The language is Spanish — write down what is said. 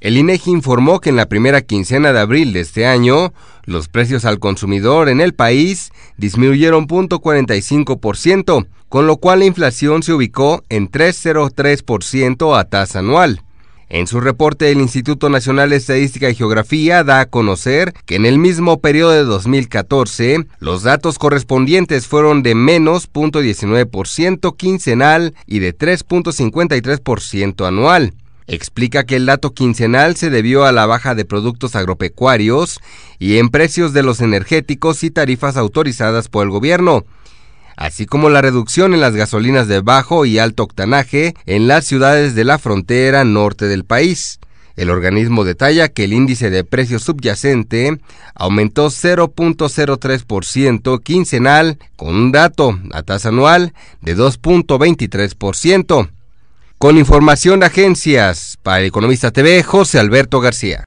El INEGI e informó que en la primera quincena de abril de este año, los precios al consumidor en el país disminuyeron 0.45%, con lo cual la inflación se ubicó en 3.03% a tasa anual. En su reporte, el Instituto Nacional de Estadística y Geografía da a conocer que en el mismo periodo de 2014, los datos correspondientes fueron de menos 0.19% quincenal y de 3.53% anual. Explica que el dato quincenal se debió a la baja de productos agropecuarios y en precios de los energéticos y tarifas autorizadas por el gobierno, así como la reducción en las gasolinas de bajo y alto octanaje en las ciudades de la frontera norte del país. El organismo detalla que el índice de precios subyacente aumentó 0.03% quincenal con un dato a tasa anual de 2.23%. Con información de Agencias para Economista TV, José Alberto García.